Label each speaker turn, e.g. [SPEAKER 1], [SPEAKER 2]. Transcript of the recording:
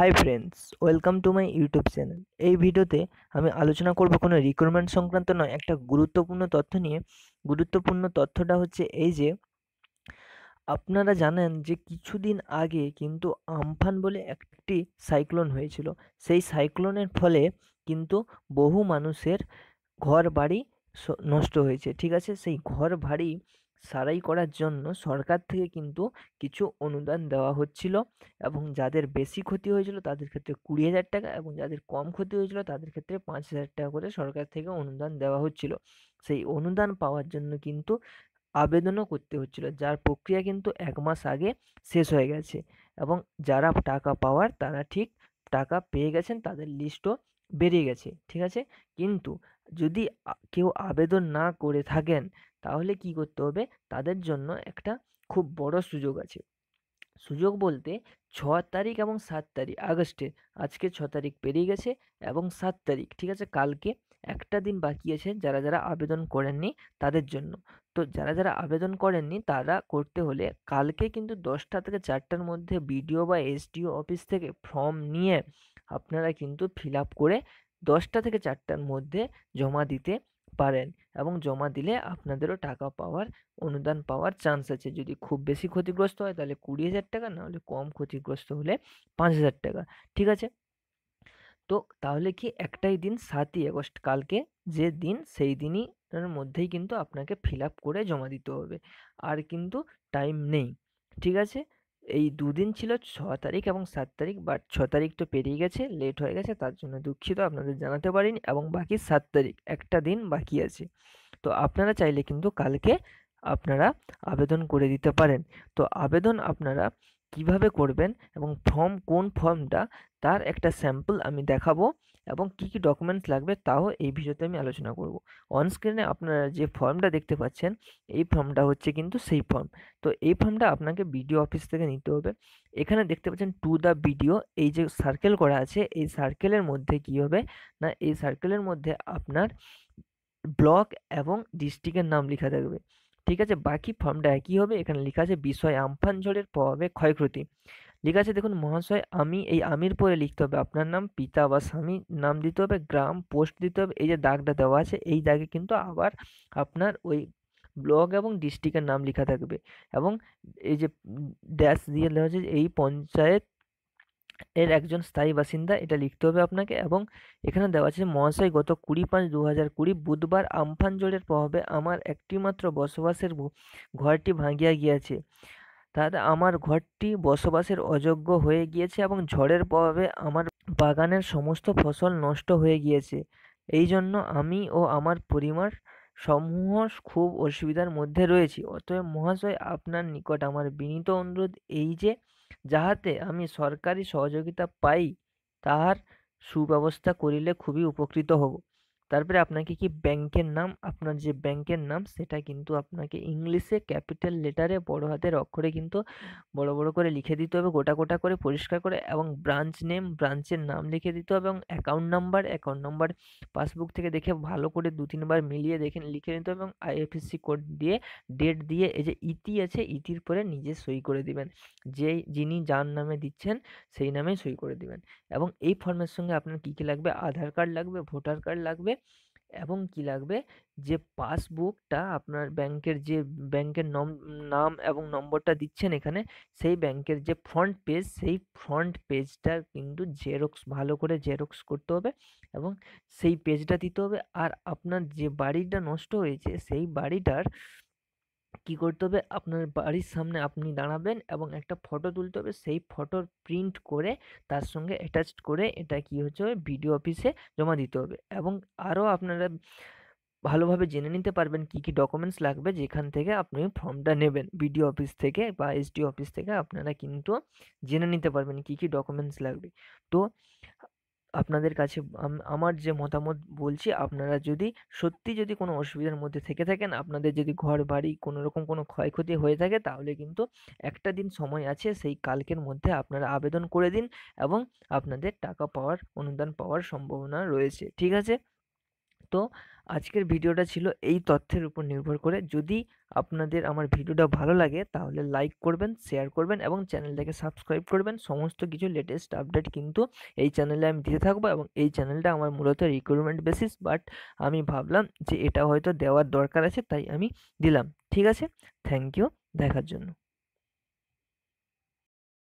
[SPEAKER 1] high friends welcome to my YouTube channel এই ভিডিওতে আমি আলোচনা করব কোনো রিক্রুটমেন্ট সংক্রান্ত নয় একটা গুরুত্বপূর্ণ তথ্য নিয়ে গুরুত্বপূর্ণ তথ্যটা হচ্ছে এই যে আপনারা জানেন যে কিছুদিন আগে কিন্তু আমফান বলে একটি সাইক্লোন হয়েছিল সেই সাইক্লোনের ফলে কিন্তু বহু মানুষের ঘর বাড়ি নষ্ট হয়েছে ঠিক আছে সেই ঘর বাড়ি সারাই করার জন্য সরকার থেকে কিন্তু কিছু অনুদান দেওয়া হচ্ছিল এবং যাদের বেশি ক্ষতি হয়েছিল তাদের ক্ষেত্রে কুড়ি হাজার টাকা এবং যাদের কম ক্ষতি হয়েছিল তাদের ক্ষেত্রে পাঁচ হাজার টাকা করে সরকার থেকে অনুদান দেওয়া হচ্ছিল সেই অনুদান পাওয়ার জন্য কিন্তু আবেদনও করতে হচ্ছিল যার প্রক্রিয়া কিন্তু এক মাস আগে শেষ হয়ে গেছে এবং যারা টাকা পাওয়ার তারা ঠিক টাকা পেয়ে গেছেন তাদের লিস্টও বেরিয়ে গেছে ঠিক আছে কিন্তু যদি কেউ আবেদন না করে থাকেন তাহলে কি করতে হবে তাদের জন্য একটা খুব বড় সুযোগ আছে সুযোগ বলতে ছ তারিখ এবং সাত তারিখ আগস্টে আজকে ছ তারিখ পেরিয়ে গেছে এবং সাত তারিখ ঠিক আছে কালকে একটা দিন বাকি আছে যারা যারা আবেদন করেননি তাদের জন্য তো যারা যারা আবেদন করেননি তারা করতে হলে কালকে কিন্তু দশটা থেকে চারটার মধ্যে বিডিও বা এসডিও অফিস থেকে ফর্ম নিয়ে আপনারা কিন্তু ফিল করে দশটা থেকে চারটার মধ্যে জমা দিতে পারেন এবং জমা দিলে আপনাদেরও টাকা পাওয়ার অনুদান পাওয়ার চান্স আছে যদি খুব বেশি ক্ষতিগ্রস্ত হয় তাহলে কুড়ি হাজার টাকা নাহলে কম ক্ষতিগ্রস্ত হলে পাঁচ হাজার টাকা ঠিক আছে তো তাহলে কি একটাই দিন সাতই আগস্ট কালকে যে দিন সেই দিনই মধ্যেই কিন্তু আপনাকে ফিল করে জমা দিতে হবে আর কিন্তু টাইম নেই ঠিক আছে এই দুদিন ছিল ছ তারিখ এবং সাত তারিখ বাট ছ তারিখ তো পেরিয়ে গেছে লেট হয়ে গেছে তার জন্য দুঃখিত আপনাদের জানাতে পারিনি এবং বাকি সাত তারিখ একটা দিন বাকি আছে তো আপনারা চাইলে কিন্তু কালকে আপনারা আবেদন করে দিতে পারেন তো আবেদন আপনারা কিভাবে করবেন এবং ফর্ম কোন ফর্মটা তার একটা স্যাম্পল আমি দেখাবো এবং কি কি ডকুমেন্টস লাগবে তাও এই ভিডিওতে আমি আলোচনা করব অন স্ক্রিনে আপনারা যে ফর্মটা দেখতে পাচ্ছেন এই ফর্মটা হচ্ছে কিন্তু সেই ফর্ম তো এই ফর্মটা আপনাকে বিডিও অফিস থেকে নিতে হবে এখানে দেখতে পাচ্ছেন টু দ্য বিডিও এই যে সার্কেল করা আছে এই সার্কেলের মধ্যে কি হবে না এই সার্কেলের মধ্যে আপনার ব্লক এবং ডিস্ট্রিক্টের নাম লেখা থাকবে ঠিক আছে বাকি ফর্মটা একই হবে এখানে লেখা আছে বিষয় আমফান ঝড়ের প্রভাবে ক্ষয়ক্ষতি লেখা আছে দেখুন মহাশয় আমি এই আমির পরে লিখতে হবে আপনার নাম পিতা বা স্বামী নাম দিতে হবে গ্রাম পোস্ট দিতে হবে এই যে দাগটা দেওয়া আছে এই দাগে কিন্তু আবার আপনার ওই ব্লক এবং ডিস্ট্রিক্টের নাম লেখা থাকবে এবং এই যে ড্যাশ দিয়ে দেওয়া আছে এই পঞ্চায়েত এর একজন স্থায়ী বাসিন্দা এটা লিখতে হবে আপনাকে এবং এখানে দেওয়া আছে মহাশয় গত কুড়ি পাঁচ দু হাজার কুড়ি বুধবার আমফান ঝড়ের প্রভাবে আমার একটিমাত্র বসবাসের ঘরটি ভাঙিয়া গিয়াছে তাতে আমার ঘরটি বসবাসের অযোগ্য হয়ে গিয়েছে এবং ঝড়ের প্রভাবে আমার বাগানের সমস্ত ফসল নষ্ট হয়ে গিয়েছে এই জন্য আমি ও আমার পরিবার সমূহ খুব অসুবিধার মধ্যে রয়েছি অতএব মহাশয় আপনার নিকট আমার বিনীত অনুরোধ এই যে যাহাতে আমি সরকারি সহযোগিতা পাই তাহার সুব্যবস্থা করিলে খুবই উপকৃত হব তারপরে আপনাকে কি ব্যাংকের নাম আপনার যে ব্যাংকের নাম সেটা কিন্তু আপনাকে ইংলিশে ক্যাপিটাল লেটারে বড় হাতের অক্ষরে কিন্তু বড় বড় করে লিখে দিতে হবে গোটা গোটা করে পরিষ্কার করে এবং ব্রাঞ্চ নেম ব্রাঞ্চের নাম লিখে দিতে হবে এবং account number account number passbook থেকে দেখে ভালো করে দু তিনবার মিলিয়ে দেখে লিখে নিতে হবে এবং আইএফএসসি কোড দিয়ে ডেট দিয়ে এই যে ইতি e আছে ইতির e পরে নিজে সই করে দিবেন যে যিনি যার নামে দিচ্ছেন সেই নামে সই করে দিবেন এবং এই ফর্মের সঙ্গে আপনার কী কী লাগবে আধার কার্ড লাগবে ভোটার কার্ড লাগবে এবং কি লাগবে যে পাসবুকটা আপনার ব্যাংকের যে ব্যাংকের নাম এবং নম্বরটা দিচ্ছেন এখানে সেই ব্যাংকের যে ফ্রন্ট পেজ সেই ফ্রন্ট পেজটা কিন্তু জেরক্স ভালো করে জেরক্স করতে হবে এবং সেই পেজটা দিতে হবে আর আপনার যে বাড়িটা নষ্ট হয়েছে সেই বাড়িটার কি করতে হবে আপনার বাড়ির সামনে আপনি দাঁড়াবেন এবং একটা ফটো তুলতে হবে সেই ফটোর প্রিন্ট করে তার সঙ্গে অ্যাটাচ করে এটা কি হচ্ছে ভিডিও অফিসে জমা দিতে হবে এবং আরও আপনারা ভালোভাবে জেনে নিতে পারবেন কি কি ডকুমেন্টস লাগবে যেখান থেকে আপনি ফর্মটা নেবেন বিডিও অফিস থেকে বা এসডিও অফিস থেকে আপনারা কিন্তু জেনে নিতে পারবেন কি কি ডকুমেন্টস লাগবে তো আপনাদের কাছে আমার যে মতামত বলছি আপনারা যদি সত্যি যদি কোনো অসুবিধার মধ্যে থেকে থাকেন আপনাদের যদি ঘর বাড়ি কোনো রকম কোনো ক্ষয়ক্ষতি হয়ে থাকে তাহলে কিন্তু একটা দিন সময় আছে সেই কালকের মধ্যে আপনারা আবেদন করে দিন এবং আপনাদের টাকা পাওয়ার অনুদান পাওয়ার সম্ভাবনা রয়েছে ঠিক আছে তো আজকের ভিডিওটা ছিল এই তথ্যের উপর নির্ভর করে যদি আপনাদের আমার ভিডিওটা ভালো লাগে তাহলে লাইক করবেন শেয়ার করবেন এবং চ্যানেলটাকে সাবস্ক্রাইব করবেন সমস্ত কিছু লেটেস্ট আপডেট কিন্তু এই চ্যানেলে আমি দিতে থাকবো এবং এই চ্যানেলটা আমার মূলত রিক্রুটমেন্ট বেসিস বাট আমি ভাবলাম যে এটা হয়তো দেওয়ার দরকার আছে তাই আমি দিলাম ঠিক আছে থ্যাংক ইউ দেখার জন্য